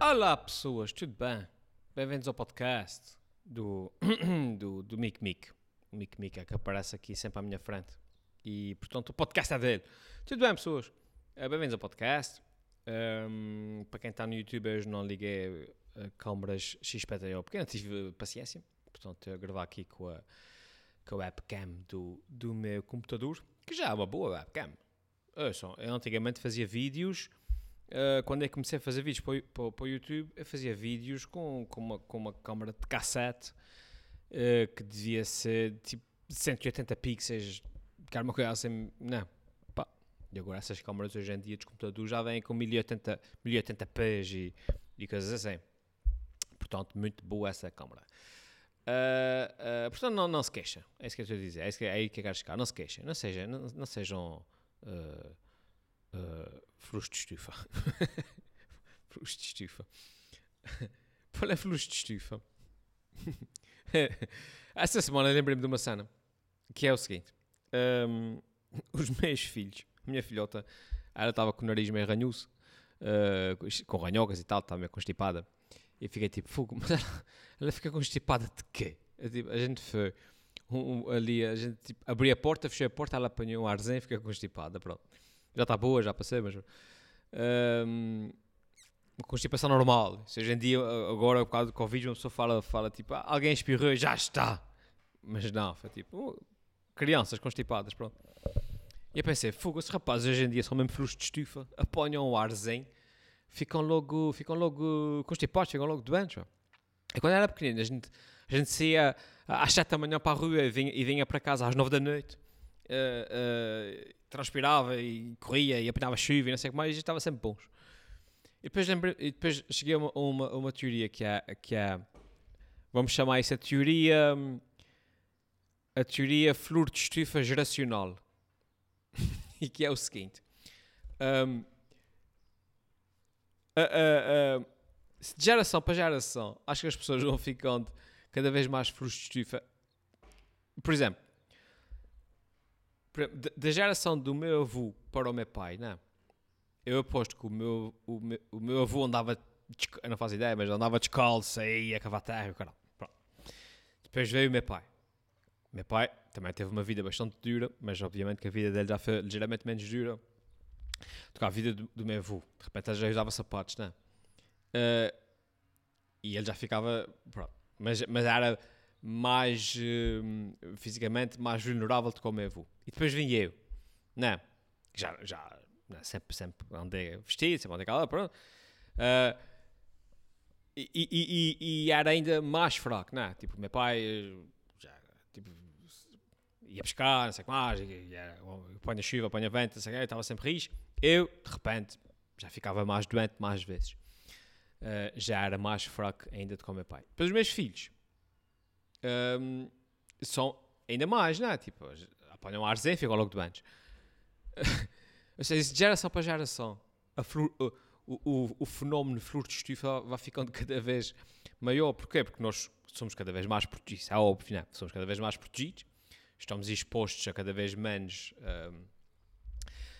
Olá pessoas, tudo bem? Bem-vindos ao podcast do, do, do Mick Mick. O Mick Mick é que aparece aqui sempre à minha frente. E portanto o podcast é dele. Tudo bem pessoas? Eh, bem-vindos ao podcast. Um, ehm, para quem está no YouTube, eu não liguei a eh, câmeras XPTO porque não tive paciência. Portanto, a gravar aqui com a, com a webcam do, do meu computador, que já é uma boa webcam. Eu só, eu antigamente fazia vídeos ah, quando é que comecei a fazer vídeos para, para, para o YouTube, eu fazia vídeos com, com, uma, com uma câmera de cassete uh, que devia ser tipo 180 pixels, que era uma coisa assim, não, né? pá. E agora essas câmaras hoje em dia dos computadores já vêm com 1080, 1080p e, e coisas assim. Portanto, muito boa essa câmera. Uh, ah, portanto, não, não se queixem. É isso que eu estou a dizer. É, isso que, é aí que eu quero chegar. Não se queixem. Não, seja, não, não sejam uh, fruststufa. fruststufa. På la fruststufa. Esta semana lembrei-me de uma cena que é o seguinte: um, ehm, os meus filhos, a minha filhota, ela estava com o nariz meio ranhoso, uh, com ranhocas e tal, estava meio constipada. E fiquei tipo, fogo, mas ela, ela fica constipada de quê? Eu, tipo, a gente foi um, um, ali, a gente tipo, a porta, fechou a porta, ela apanhou um arzinho e fica constipada, pronto. Já está boa, já passei, mas. Um, ehm, uma constipação normal. Se hoje em dia, agora, por causa do Covid, uma pessoa fala, fala tipo, ah, alguém espirrou, já está. Mas não, foi tipo, oh, crianças constipadas, pronto. E eu pensei, fogo, esses rapazes hoje em dia são mesmo frutos de estufa, apanham o arzinho, ficam logo, ficam logo constipados, ficam logo doentes. E quando eu era pequenino, a gente, a gente saía às sete da manhã para a rua e vinha, e vinha para casa às nove da noite uh, transpirava e corria e apanhava chuva e não sei o que mais, e estava sempre bons. E depois, lembrei, e depois cheguei a uma, uma, uma teoria que é, que é, vamos chamar isso a teoria, a teoria flor de estufa geracional. e que é o seguinte: um, ehm, a, de geração para geração, acho que as pessoas vão ficando cada vez mais flores de estufa. Por exemplo, da geração do meu avô para o meu pai, não. É? Eu aposto que o meu, o meu, o meu avô andava, eu não faço ideia, mas andava descalço aí a cavar terra, caralho. Depois veio o meu pai. O meu pai também teve uma vida bastante dura, mas obviamente que a vida dele já foi ligeiramente menos dura do que a vida do, do meu avô. De repente ele já usava sapatos, não é? Uh, e ele já ficava. Pronto. Mas, mas era mais uh, fisicamente mais vulnerável de como é vou E depois vim eu, né? Já, já né, sempre, sempre andei vestido, sempre andei calado, pronto. Uh, e, e, e, e, era ainda mais fraco, né? Tipo, meu pai eh, já, tipo, ia pescar, não sei o que mais, apanha chuva, apanha vento, não sei o que, estava sempre rijo. Eu, de repente, já ficava mais doente mais vezes. Uh, já era mais fraco ainda do que o meu pai. Pelos meus filhos, um, são ainda mais, não é? Tipo, apanham a e ficam logo de banhos. Ou seja, de geração para geração, flor, o, o, o, fenómeno flor estufa vai ficando cada vez maior. Porquê? Porque nós somos cada vez mais protegidos. É óbvio, não é? Somos cada vez mais protegidos. Estamos expostos a cada vez menos um,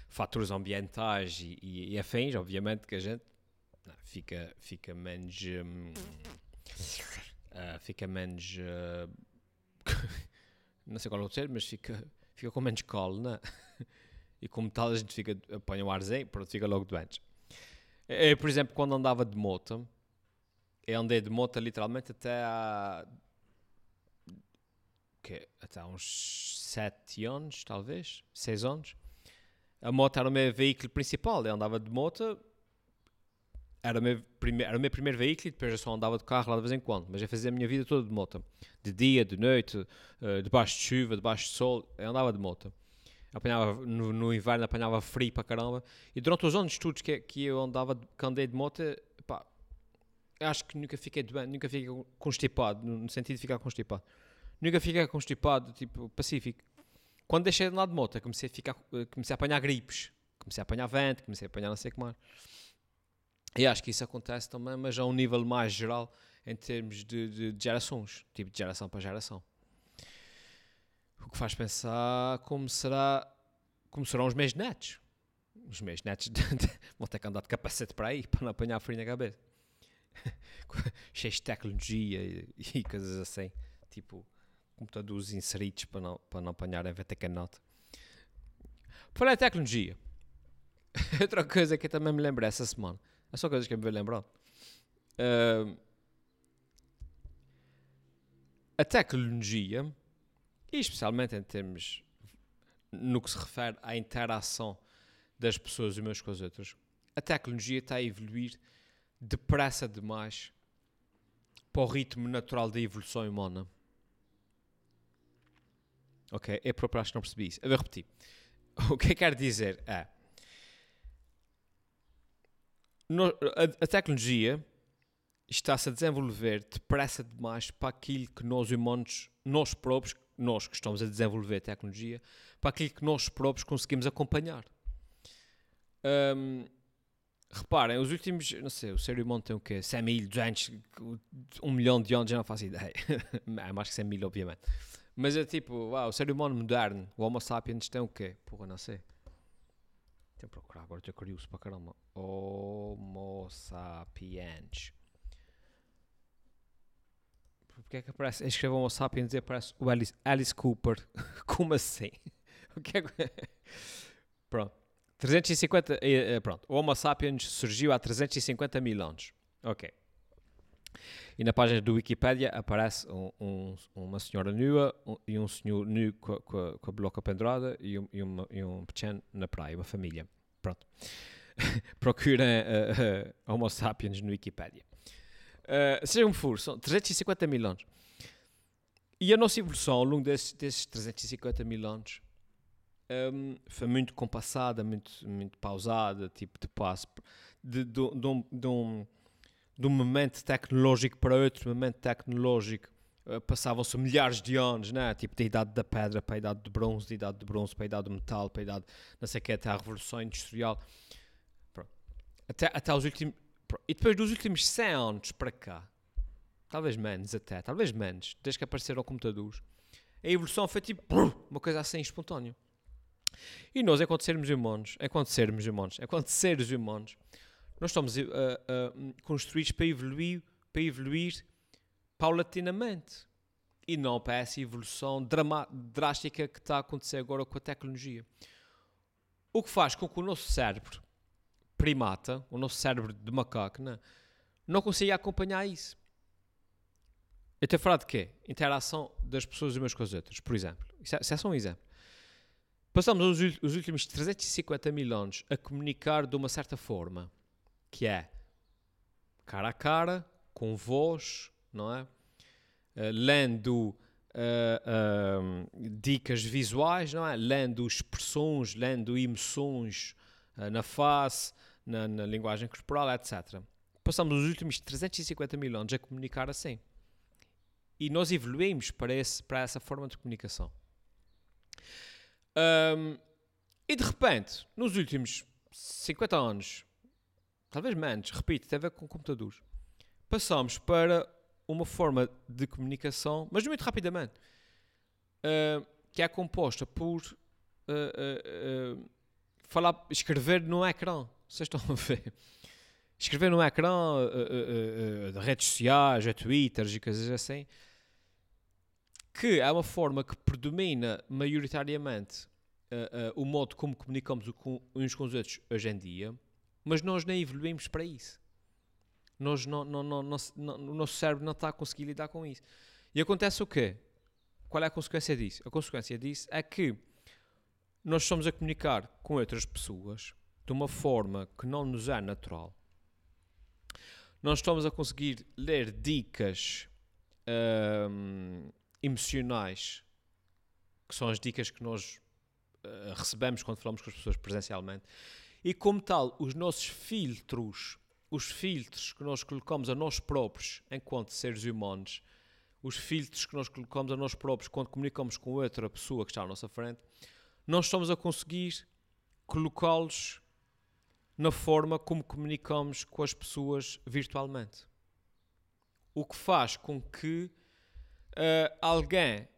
fatores ambientais e, e, e, afins, obviamente, que a gente não, é? fica, fica menos... Um, ah, fica menos. Uh, não sei qual é o termo, mas fica, fica com menos cola, né? e como tal a gente fica, apanha o arzinho, pronto, fica logo doente. Eu, por exemplo, quando andava de moto, eu andei de moto literalmente até há, que, até uns 7 anos, talvez, 6 anos. A moto era o meu veículo principal, eu andava de moto era o, meu primeiro, era o meu primeiro veículo e depois eu só andava de carro lá de vez em quando. Mas eu fazia a minha vida toda de moto. De dia, de noite, uh, debaixo de chuva, debaixo de sol, eu andava de moto. Apanhava, no, no inverno apanhava frio para caramba. E durante os anos todos que, que eu andava, que andei de moto, pá, acho que nunca fiquei doente, nunca fiquei constipado, no sentido de ficar constipado. Nunca fiquei constipado, tipo, pacífico. Quando deixei de andar de moto, comecei a, ficar, eh, comecei a apanhar gripes. Comecei a apanhar vento, comecei a apanhar não sei o que mais. E acho que isso acontece também, mas a um nível mais geral em termos de, de, de gerações, tipo de geração para geração. O que faz pensar como, será, como serão os meus netos. Os meus netos de, vão ter que andar de capacete para aí, para não apanhar a frio na cabeça. Cheios de tecnologia e, e, coisas assim. Tipo, computadores inseridos para não, para não apanhar a VTK-nota. Falar em tecnologia. Outra coisa que eu também me lembro essa semana é só coisas que me veio lembrar. Uh, a tecnologia, e especialmente em termos no que se refere à interação das pessoas umas com as outras, a tecnologia está a evoluir depressa demais para o ritmo natural da evolução humana. Ok, é próprio acho que não percebi isso. Eu vou repetir. O que eu quero dizer é no, a, a, tecnologia está-se a desenvolver depressa demais para aquilo que nós humanos, nós próprios, nós que estamos a desenvolver a tecnologia, para aquilo que nós próprios conseguimos acompanhar. Um, reparem, os últimos, não sei, o ser humano tem o quê? 100 mil, 200, 1 milhão de anos, já não faço ideia. é mais que 100 mil, obviamente. Mas é tipo, uau, o ser humano moderno, o Homo sapiens tem o quê? Porra, não sei tem que procurar, agora estou curioso para caramba. Homo sapiens. Porque é que aparece? Eu escrevo Homo sapiens e aparece o Alice, Alice Cooper. Como assim? O que é que... É? Pronto. 350, eh, eh, pronto, o Homo sapiens surgiu há 350 mil anos. Ok. E na página do Wikipedia aparece um, um, uma senhora nua um, e um senhor nu com, com, com a bloca pendurada e, e, uma, e um pequeno na praia, uma família. Pronto. Procurem uh, uh, Homo sapiens no Wikipedia. Uh, ah, seja um for, são 350 mil anos. E a nossa evolução ao longo desses, desses 350 mil anos um, foi muito compassada, muito, muito pausada, tipo de passo de, de, de, de um de um momento tecnológico para outro momento tecnológico eh, passavam-se milhares de anos, né? tipo da idade da pedra para a idade de bronze, da idade de bronze para a idade do metal, para a idade, não sei o que, até a revolução industrial, até, até os últimos, e depois dos últimos 100 anos para cá, talvez menos até, talvez menos, desde que apareceram computadores, a evolução foi tipo, uma coisa assim, espontânea. E nós, enquanto é sermos humanos, enquanto é sermos humanos, enquanto é seres humanos, nós estamos uh, uh, construídos para evoluir, para evoluir paulatinamente e não para essa evolução drástica que está a acontecer agora com a tecnologia. O que faz com que o nosso cérebro primata, o nosso cérebro de macaco, não, né, não consiga acompanhar isso. Eu tenho falado de quê? É interação das pessoas umas com as outras, por exemplo. Isso é, é só um exemplo. Passamos os, os últimos 350 mil anos a comunicar de uma certa forma que é cara a cara, com voz, não é? Uh, lendo uh, uh, dicas visuais, não é? Lendo expressões, lendo emoções na face, na, na, linguagem corporal, etc. Passamos os últimos 350 mil anos a comunicar assim. E nós evoluímos para, esse, para essa forma de comunicação. Um, e de repente, nos últimos 50 anos, talvez menos, repito, tem a ver com computadores. Passamos para uma forma de comunicação, mas muito rapidamente, uh, que é composta por uh, uh, falar, escrever no ecrã. Vocês estão a ver? Escrever no ecrã de redes sociais, a Twitter e coisas assim, que é uma forma que predomina maioritariamente o modo como comunicamos uns com os outros hoje em dia mas nós nem evoluímos para isso. Nós não, não, não, não, o nosso cérebro não está a conseguir lidar com isso. E acontece o quê? Qual é a consequência disso? A consequência disso é que nós estamos a comunicar com outras pessoas de uma forma que não nos é natural. Nós estamos a conseguir ler dicas hum, emocionais, que são as dicas que nós uh, recebemos quando falamos com as pessoas presencialmente, e como tal, os nossos filtros, os filtros que nós colocamos a nós próprios enquanto seres humanos, os filtros que nós colocamos a nós próprios quando comunicamos com outra pessoa que está à nossa frente, nós estamos a conseguir colocá-los na forma como comunicamos com as pessoas virtualmente. O que faz com que uh, alguém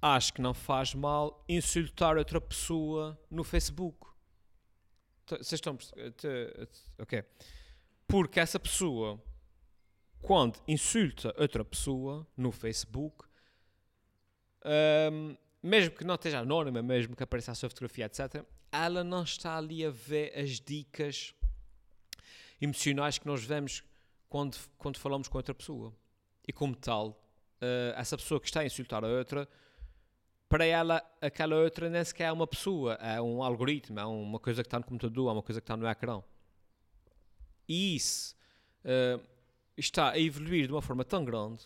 acho que não faz mal insultar outra pessoa no Facebook. Vocês estão. Eh, eh, ok. Porque essa pessoa, quando insulta outra pessoa no Facebook, um, ehm, mesmo que não esteja anónima, mesmo que apareça a sua fotografia, etc., ela não está ali a ver as dicas emocionais que nós vemos quando, quando falamos com outra pessoa. E como tal, uh, essa pessoa que está a insultar a outra para ela, aquela outra nem sequer é uma pessoa, é um algoritmo, é uma coisa que está no computador, é uma coisa que está no ecrã. E isso uh, está a evoluir de uma forma tão grande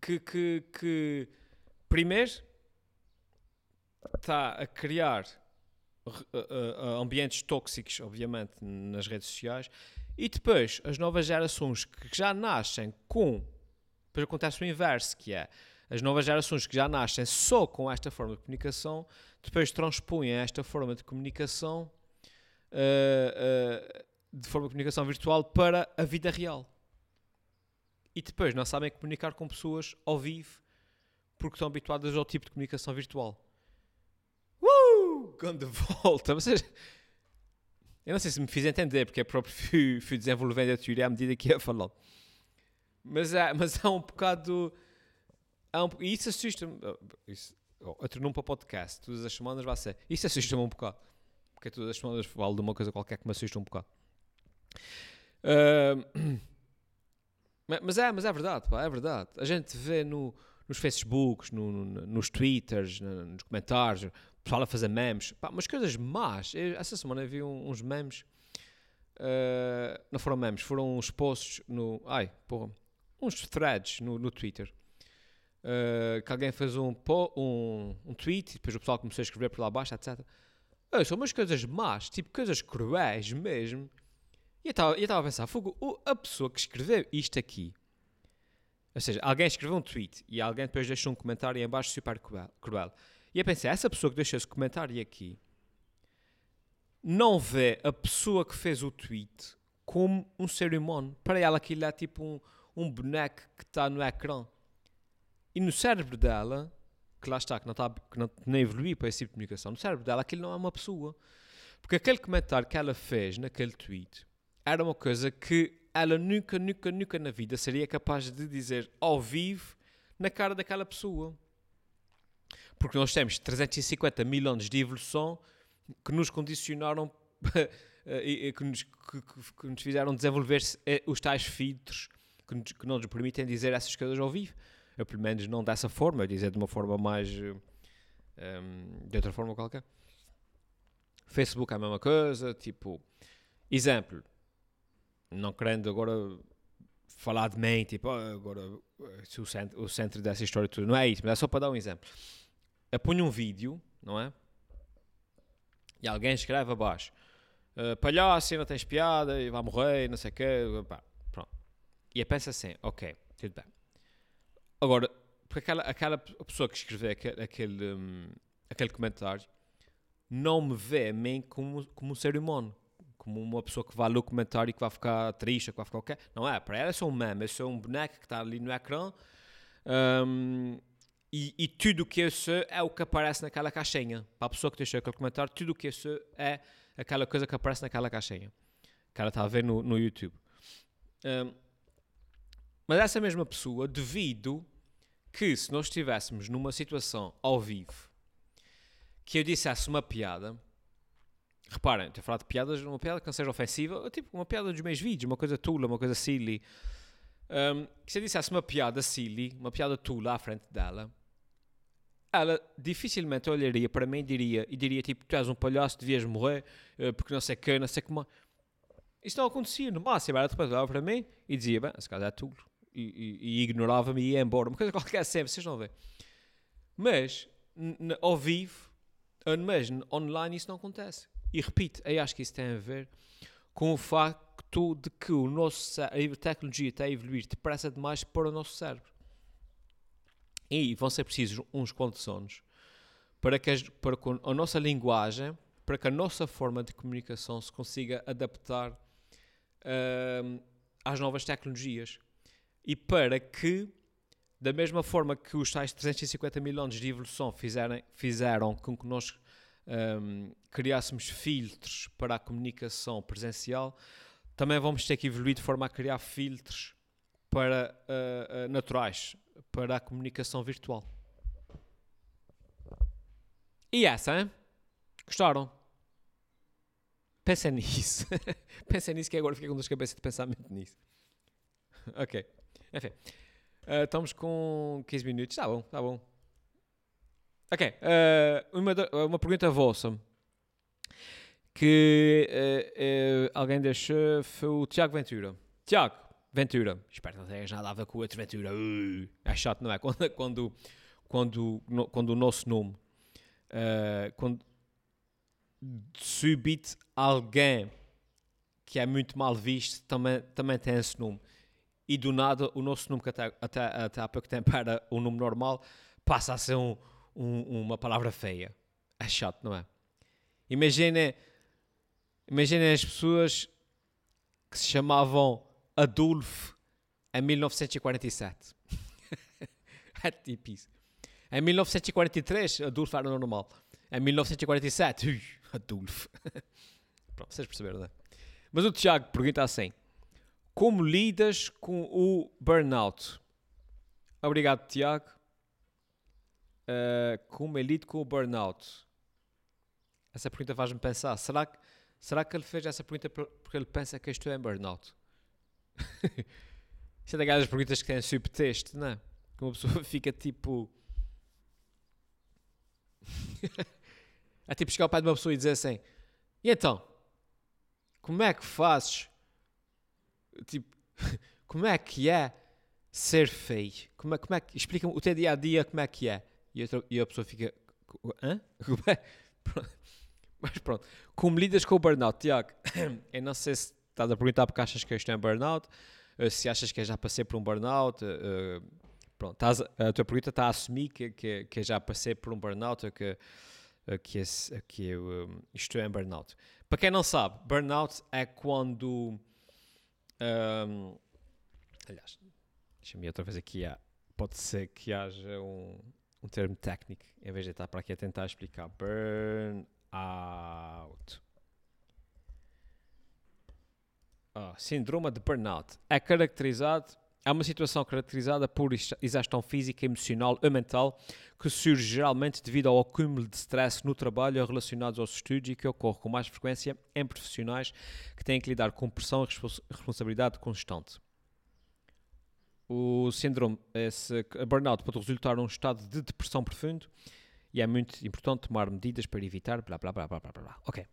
que, que, que primeiro, está a criar eh, eh, ambientes tóxicos, obviamente, nas redes sociais, e depois as novas gerações que já nascem com. Depois acontece o inverso, que é as novas gerações que já nascem só com esta forma de comunicação, depois transpõem esta forma de comunicação, uh, uh, de forma de comunicação virtual, para a vida real. E depois não sabem comunicar com pessoas ao vivo, porque estão habituadas ao tipo de comunicação virtual. Uh! Quando volta, vocês... Eu não sei se me fiz entender, porque é próprio fui, fui desenvolvendo a teoria à medida que ia falando. Mas há, mas há um bocado um, e isso assusta-me. Oh, oh, isso, oh, eu tornou-me para podcast. Todas as semanas vai ser. Isso assusta-me um bocado. Porque todas as semanas falo de uma coisa qualquer que me assusta um bocado. mas é, mas é verdade, pá, é verdade. A gente vê no, nos Facebooks, no, no, nos Twitters, nos comentários, o pessoal a fazer memes, pá, mas coisas más. Eu, essa semana vi um, uns memes, uh, não foram memes, foram uns posts no, ai, porra, uns threads no, no Twitter, uh, que alguém fez um, um, um tweet e depois o pessoal começou a escrever por lá abaixo, etc. são umas coisas más, tipo coisas cruéis mesmo. E eu estava a pensar, Fogo, a pessoa que escreveu isto aqui, ou seja, alguém escreveu um tweet e alguém depois deixou um comentário em baixo super cruel. E eu pensei, essa pessoa que deixou esse comentário aqui não vê a pessoa que fez o tweet como um ser humano. Para ela aquilo é tipo um, um boneco que está no ecrã. E no cérebro dela, que lá está, que não, está, que não, não evolui para esse tipo de comunicação, no cérebro dela aquilo não é uma pessoa. Porque aquele comentário que ela fez naquele tweet era uma coisa que ela nunca, nunca, nunca na vida seria capaz de dizer ao vivo na cara daquela pessoa. Porque nós temos 350 mil anos de evolução que nos condicionaram, eh, que, nos, que, que nos fizeram desenvolver eh, os tais filtros que, nos, que não nos permitem dizer essas coisas ao vivo. Eu, pelo menos, não dessa forma, eu dizer de uma forma mais. Um, ehm, de outra forma qualquer. Facebook é a mesma coisa, tipo. Exemplo. Não querendo agora falar de mim, tipo, ah, agora eh, o centro, o centro dessa história tudo. Não é isso, mas é só para dar um exemplo. Eu ponho um vídeo, não é? E alguém escreve abaixo: ah, palhaço, não tens piada, e vai morrer, não sei o quê. Pá, pronto. E eu penso assim: ok, tudo bem. Agora, porque aquela, aquela pessoa que escreveu aquele, aquele, um, aquele comentário não me vê a mim como, como um ser humano, como uma pessoa que vai ler o comentário e que vai ficar triste, que vai ficar quê? Não é, para ela eu é sou um meme, eu é sou um boneco que está ali no ecrã um, e, e, tudo o que eu sou é o que aparece naquela caixinha. Para a pessoa que deixou aquele comentário, tudo o que eu sou é aquela coisa que aparece naquela caixinha que ela está a ver no, no YouTube. Um, mas essa mesma pessoa, devido que se nós estivéssemos numa situação ao vivo que eu dissesse uma piada, reparem, estou a falar de piadas, uma piada que não seja ofensiva, tipo uma piada dos meus vídeos, uma coisa tula, uma coisa silly. Um, que se eu dissesse uma piada silly, uma piada tula à frente dela, ela dificilmente olharia para mim e diria, e diria tipo, tu és um palhaço, devias morrer, eh, porque não sei que, não sei como. Isso não acontecia, no máximo, ela depois olhava para mim e dizia, bem, esse caso é tolo e, e, ignorava-me e ia embora. Uma coisa qualquer, sempre, vocês não veem. Mas, ao vivo, mas online isso não acontece. E repito, aí acho que isso tem a ver com o facto de que o nosso, a tecnologia está a evoluir depressa demais para o nosso cérebro. E vão ser precisos uns quantos anos para que, as, para que a nossa linguagem, para que a nossa forma de comunicação se consiga adaptar uh, às novas tecnologias e para que, da mesma forma que os tais 350 milhões de evolução fizeram, fizeram com que nós um, criássemos filtros para a comunicação presencial, também vamos ter que evoluir de forma a criar filtros para uh, uh, naturais para a comunicação virtual. E essa, hein? Gostaram? Pensem nisso. Pensem nisso que agora fiquei com duas cabeças de pensamento nisso. ok. Enfim, uh, estamos com 15 minutos. Está bom, está bom. Ok, uh, uma, uma pergunta vossa que uh, alguém deixou foi o Tiago Ventura. Tiago Ventura, espero que não tenhas nada a ver com o outro Ventura. é chato, não é? Quando, quando, quando, no, quando o nosso nome, quando subite alguém que é muito mal visto, também, também tem esse nome e do nada o nosso número que até, até, até há pouco tempo era um número normal passa a ser um, um, uma palavra feia. É chato, não é? Imaginem imagine as pessoas que se chamavam Adolf em 1947. é tipo isso. Em 1943, Adolf era normal. Em 1947, ui, Adolf. Pronto, vocês perceberam, não é? Mas o Tiago pergunta assim: como lidas com o burnout? Obrigado, Tiago. Uh, como eu lido com o burnout? Essa pergunta faz-me pensar. Será que, será que ele fez essa pergunta porque ele pensa que estou é em burnout? Isso é daquelas perguntas que têm subtexto, não é? Que uma pessoa fica tipo. é tipo chegar ao pé de uma pessoa e dizer assim: E então? Como é que fazes Tipo, como é que é ser feio? Como é, como é que, explica o teu dia a dia como é que é. E, outra, e a pessoa fica, hã? É? Mas pronto, como lidas com o burnout, Tiago? Eu não sei se estás a perguntar porque achas que estou é em burnout, eh, se achas que eu é já passei por um burnout, uh, pronto, estás, a tua pergunta está a assumir que, que, que já passei por um burnout, que, eh, que, esse, que eu um, estou em burnout. Para quem não sabe, burnout é quando um, aliás, deixa-me outra vez aqui. pode ser que haja um, um termo técnico em vez de estar para aqui a tentar explicar. Burnout. Oh, síndrome de burnout é caracterizado Há uma situação caracterizada por exaustão física, emocional e mental que surge geralmente devido ao acúmulo de stress no trabalho ou relacionados aos estudos e que ocorre com mais frequência em profissionais que têm que lidar com pressão e responsabilidade constante. O síndrome, esse burnout, pode resultar num estado de depressão profundo e é muito importante tomar medidas para evitar blá blá blá blá blá blá. Ok.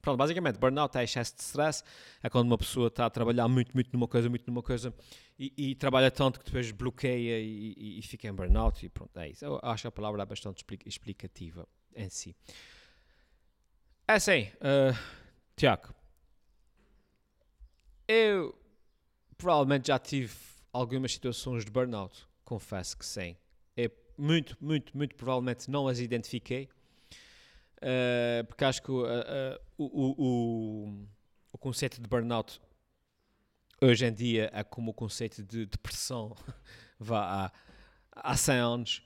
Pronto, basicamente, burnout é excesso de stress, é quando uma pessoa está a trabalhar muito, muito numa coisa, muito numa coisa e, e trabalha tanto que depois bloqueia e, e, e, fica em burnout e pronto, é isso. Eu acho que a palavra é bastante explicativa em si. É assim, uh, Tiago, eu provavelmente já tive algumas situações de burnout, confesso que sim. Eu muito, muito, muito provavelmente não as identifiquei, uh, porque acho que... Uh, o, o, o, conceito de burnout hoje em dia é como o conceito de depressão vá há, há 100 anos,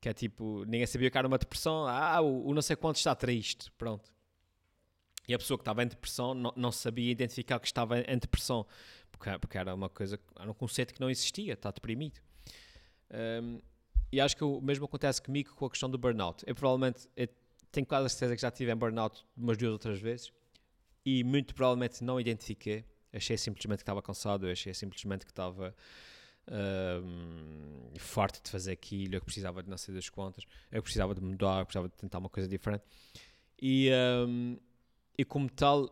que é tipo, ninguém sabia que era uma depressão, ah, o, o não sei quanto está triste, pronto. E a pessoa que estava em depressão não, não sabia identificar que estava em depressão, porque, porque era uma coisa, era um conceito que não existia, está deprimido. Um, e acho que o mesmo acontece comigo com a questão do burnout. Eu provavelmente eu tenho quase a certeza que já tive em burnout umas duas ou três vezes e muito provavelmente não identifiquei. Achei simplesmente que estava cansado, achei simplesmente que estava um, farto de fazer aquilo, eu que precisava de não sei das contas, eu precisava de mudar, eu precisava de tentar uma coisa diferente. E, um, e como tal,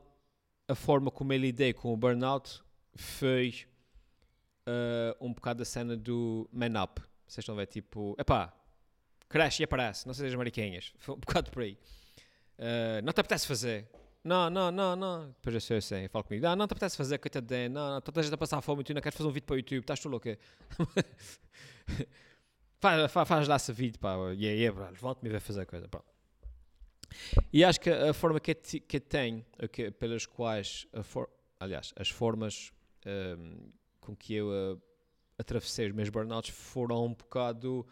a forma como eu lidei com o burnout foi uh, um bocado a cena do man up. Vocês estão a ver, tipo, epá, Crash e aparece, não sei sejas mariquinhas. Foi um bocado por aí. Uh, não te apetece fazer? Não, não, não, não. Depois eu sei, eu sei. Eu falo comigo. Não, ah, não te apetece fazer, coitado de... Não, não, toda a gente a passar fome e tu não queres fazer um vídeo para o YouTube. Estás tu louco faz, faz, faz lá esse vídeo, pá. E aí, volta-me a ver fazer coisa. Pronto. E acho que a forma que, que tem, que, pelas quais, for, aliás, as formas um, ah, com que eu uh, atravessei os meus burnouts foram um bocado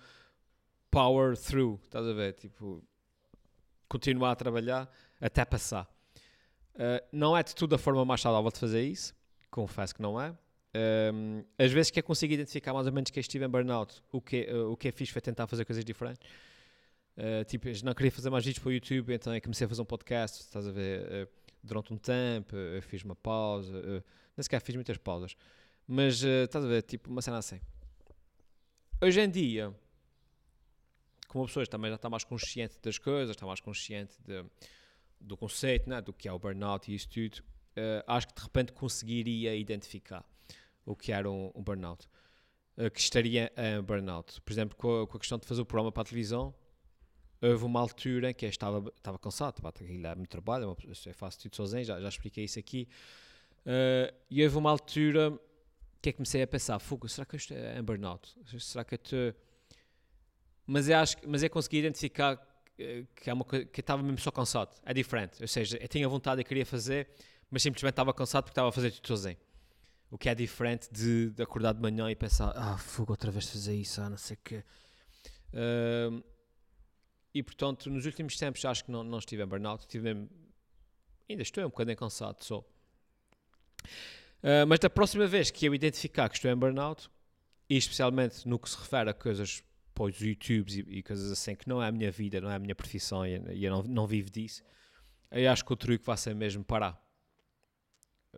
power through, estás a ver? Tipo, continuar a trabalhar até passar. Uh, não é de tudo a forma mais saudável de fazer isso, confesso que não é. Um, ehm, às vezes que eu consigo identificar mais ou menos que estive em burnout, o que, uh, o que é fixe foi tentar fazer coisas diferentes. Uh, tipo, eu não queria fazer mais vídeos para o YouTube, então eu comecei a fazer um podcast, estás a ver? Uh, durante um tempo, eu fiz uma pausa, uh, nem sequer fiz muitas pausas, mas uh, estás a ver? Tipo, uma cena assim. Hoje em dia, como uma pessoa também já está mais consciente das coisas, está mais consciente de, do conceito, né, do que é o burnout e isso tudo, uh, acho que de repente conseguiria identificar o que era um, um burnout, uh, que estaria em burnout. Por exemplo, com a, com a, questão de fazer o programa para a televisão, houve uma altura em que eu estava, estava cansado, pá, aquilo é muito trabalho, é eu faço tudo sozinho, já, já expliquei isso aqui, uh, e houve uma altura que que comecei a pensar, fogo, será que isto é um é burnout? Será que eu estou mas é, acho, mas é conseguir identificar eh, que é uma que estava mesmo só cansado. É diferente. Ou seja, eu tinha vontade e queria fazer, mas simplesmente estava cansado porque estava a fazer tudo sozinho. O que é diferente de, de acordar de manhã e pensar, ah, fogo outra vez fazer isso, ah, não sei o quê. Uh, e portanto, nos últimos tempos acho que não, não estive em burnout, estive mesmo. Ainda estou um bocadinho cansado, só. Uh, ah, mas da próxima vez que eu identificar que estou em burnout, e especialmente no que se refere a coisas para os YouTubes e, e, coisas assim, que não é a minha vida, não é a minha profissão e, e eu não, não vivo disso, eu acho que o truque vai ser mesmo parar.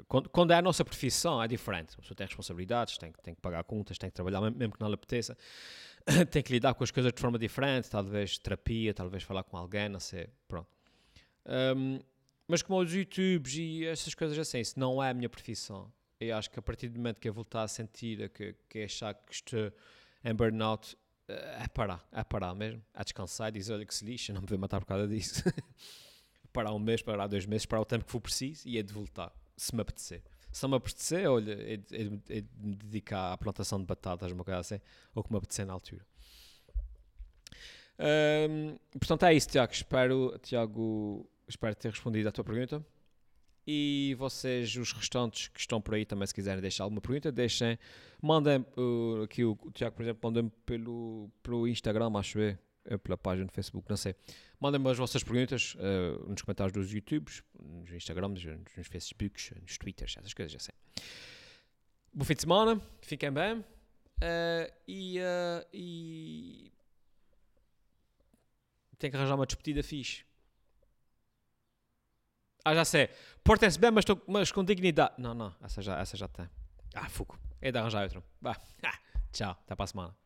Quando, quando, é a nossa profissão, é diferente. A pessoa tem responsabilidades, tem, tem que pagar contas, tem que trabalhar, mesmo que não lhe apeteça. tem que lidar com as coisas de forma diferente, talvez terapia, talvez falar com alguém, não sei. Pronto. Um, mas como os YouTubes e essas coisas assim, isso não é a minha profissão. Eu acho que a partir do momento que eu voltar a sentir, que, que é achar que estou em burnout, a eh, é parar, a é parar mesmo, a descansar e dizer: olha que se lixa, não me vou matar por causa disso. parar um mês, parar dois meses, parar o tempo que for preciso e é de voltar, se me apetecer. Se não me apetecer, olha, é de, é de é me dedicar à plantação de batatas, uma coisa assim, ou que me apetecer na altura. Um, portanto, é isso, Tiago. Espero, Tiago, espero ter respondido à tua pergunta. E vocês, os restantes que estão por aí, também se quiserem deixar alguma pergunta, deixem. Mandem, uh, aqui o, Tiago, por exemplo, mandem pelo, pelo Instagram, acho eu, eh, pela página do Facebook, não sei. Mandem-me as vossas perguntas uh, nos comentários dos YouTubes, nos Instagrams, nos, nos Facebooks, nos Twitters, essas coisas, já sei. Bom fim de semana, fiquem bem. Uh, e, uh, e... Tem que arranjar uma despedida fixe. Ah, já sei. Portem-se bem, mas, tô, mas com dignidade. Não, não, essa já, essa já tem. Ah, fogo. É de arranjar outro. Vá. tchau, até para a semana.